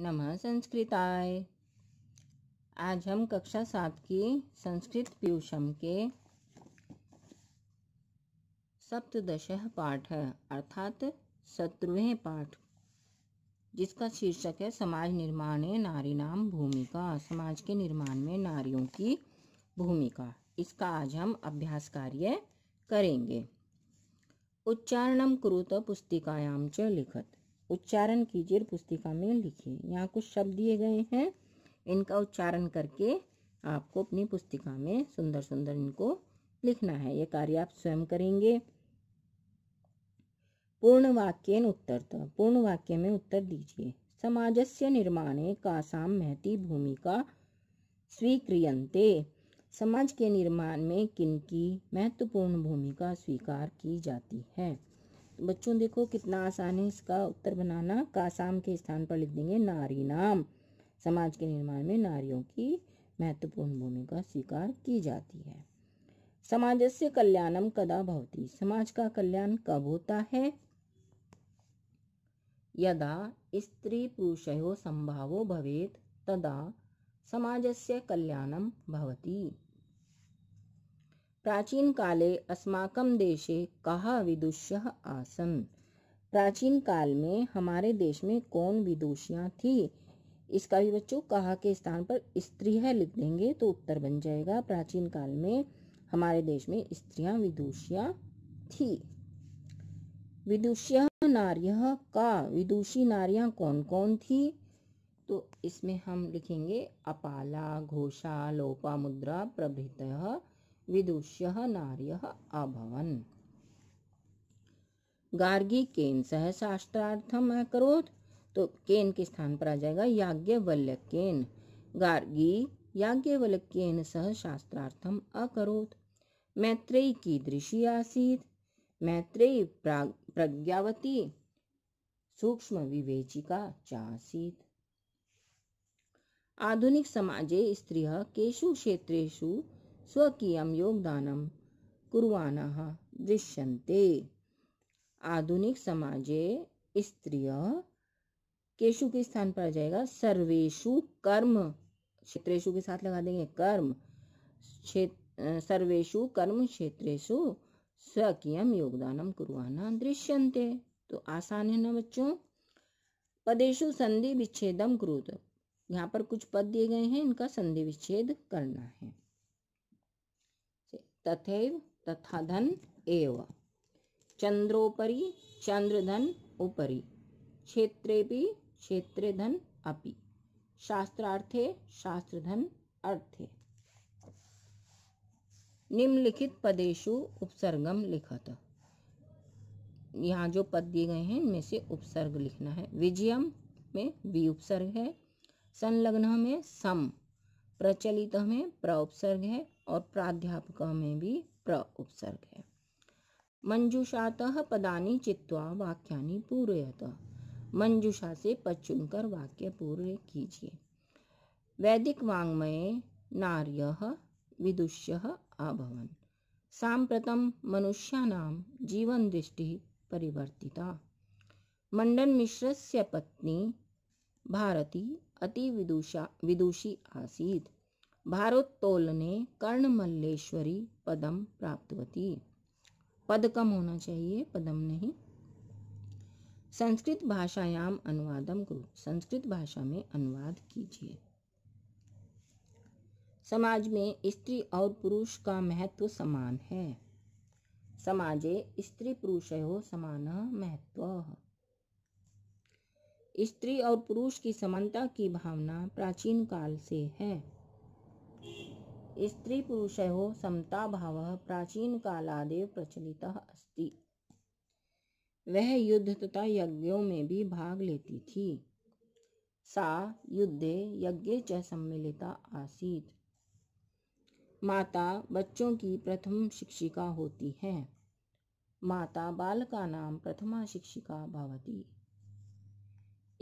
नमः संस्कृताय आज हम कक्षा सात की संस्कृत पीयूषम के सप्तश पाठ है अर्थात सत्रहवें पाठ जिसका शीर्षक है समाज निर्माण नारी नाम भूमिका समाज के निर्माण में नारियों की भूमिका इसका आज हम अभ्यास कार्य करेंगे उच्चारणम कुरुत पुस्तिकायाम च लिखत उच्चारण कीजिए पुस्तिका में लिखिए यहाँ कुछ शब्द दिए गए हैं इनका उच्चारण करके आपको अपनी पुस्तिका में सुंदर सुंदर इनको लिखना है ये कार्य आप स्वयं करेंगे पूर्ण वाक्यन तो पूर्ण वाक्य में उत्तर दीजिए समाजस्य निर्माणे कासाम महती भूमिका स्वीक्रियंते समाज के निर्माण में किनकी महत्वपूर्ण भूमिका स्वीकार की जाती है बच्चों देखो कितना आसान है इसका उत्तर बनाना कासाम के स्थान पर लिख देंगे नारी नाम समाज के निर्माण में नारियों की महत्वपूर्ण भूमिका स्वीकार की जाती है समाज से कल्याणम कदा भवती समाज का कल्याण कब होता है यदा स्त्री पुरुषयो संभावो भवेत तदा समाजस्य कल्याणम भवती प्राचीन काले अस्माक देशे कहा विदुष्य आसन प्राचीन काल में हमारे देश में कौन विदुषियाँ थी इसका भी बच्चों कहा के स्थान पर स्त्री है लिख देंगे तो उत्तर बन जाएगा प्राचीन काल में हमारे देश में स्त्रियां विदुषियाँ थी विदुष्य नार्य का विदुषी नारियां कौन कौन थी तो इसमें हम लिखेंगे अपाला घोषा लोपा मुद्रा प्रभृत विदुष्य नार्य अभवन गार्गी केन सहसाष्ट्रार्थम अकरोत तो केन के स्थान पर आ जाएगा केन गार्गी याज्ञवल्क्यन सहशास्त्रार्थम अकरोत मैत्रेयी कीदृशी आसीत मैत्रेयी प्रज्ञावती सूक्ष्म विवेचिका चासीत आधुनिक समाजे स्त्रियः केषु क्षेत्रेषु स्वकीयं योगदानं कुर्वाणाः दृश्यन्ते समाजे स्त्रीय केशु के स्थान पर आ जाएगा सर्वेशु कर्म क्षेत्रेशु के साथ लगा देंगे कर्म क्षेत्र सर्वेशु कर्म क्षेत्रेशु स्वकीयम योगदान कुरवाना दृश्यन्ते तो आसान है ना बच्चों पदेशु संधि विच्छेदम क्रूत यहाँ पर कुछ पद दिए गए हैं इनका संधि विच्छेद करना है तथैव तथा धन एव चंद्रोपरी चंद्रधन उपरी क्षेत्रे भी क्षेत्रधन अपि शास्त्रार्थे शास्त्रधन अर्थे निम्नलिखित पदेशु उपसर्गम लिखत यहाँ जो पद दिए गए हैं इनमें से उपसर्ग लिखना है विजयम में वि उपसर्ग है संलग्न में सम प्रचलित में प्र उपसर्ग है और प्राध्यापक में भी प्र उपसर्ग है मंजूषातः पदानी चित्वा वाक्यानि पूरयत मंजूषा से पद चुनकर वाक्य पूरे कीजिए वैदिक नार्य विदुष्य अभवन सांप्रतम मनुष्याणाम जीवन दृष्टि परिवर्तिता मंडन से पत्नी भारती अति विदुषा विदुषी आसीत भारोत्तोलने कर्ण मल्लेश्वरी पदम प्राप्तवती पद कम होना चाहिए पदम नहीं संस्कृत भाषायाम अनुवादम गुरु संस्कृत भाषा में अनुवाद कीजिए समाज में स्त्री और पुरुष का महत्व समान है समाजे स्त्री पुरुषयो समान महत्व स्त्री और पुरुष की समानता की भावना प्राचीन काल से है स्त्री भाव प्राचीन कालाद प्रचलित अस्ति वह युद्ध तथा यज्ञों में भी भाग लेती थी सा युद्धे यज्ञ च सम्मिलिता आसीत माता बच्चों की प्रथम शिक्षिका होती है माता नाम प्रथमा शिक्षिका भवती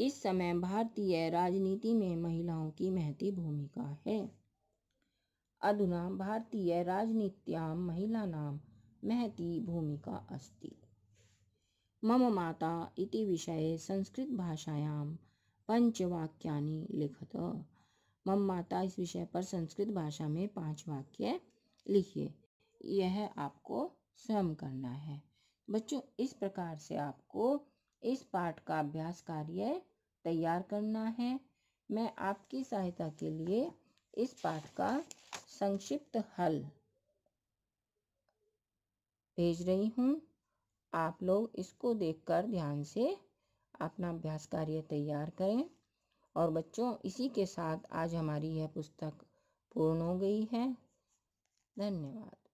इस समय भारतीय राजनीति में महिलाओं की महती भूमिका है अधुना भारतीयराजनीत्यां महिलानां महती भूमिका अस्ति मम माता इति विषये संस्कृतभाषायां पञ्चवाक्यानि लिखत मम माता इस विषय पर संस्कृत भाषा में पांच वाक्य लिखिए यह आपको स्वयं करना है बच्चों इस प्रकार से आपको इस पाठ का अभ्यास कार्य तैयार करना है मैं आपकी सहायता के लिए इस पाठ का संक्षिप्त हल भेज रही हूँ आप लोग इसको देखकर ध्यान से अपना अभ्यास कार्य तैयार करें और बच्चों इसी के साथ आज हमारी यह पुस्तक पूर्ण हो गई है धन्यवाद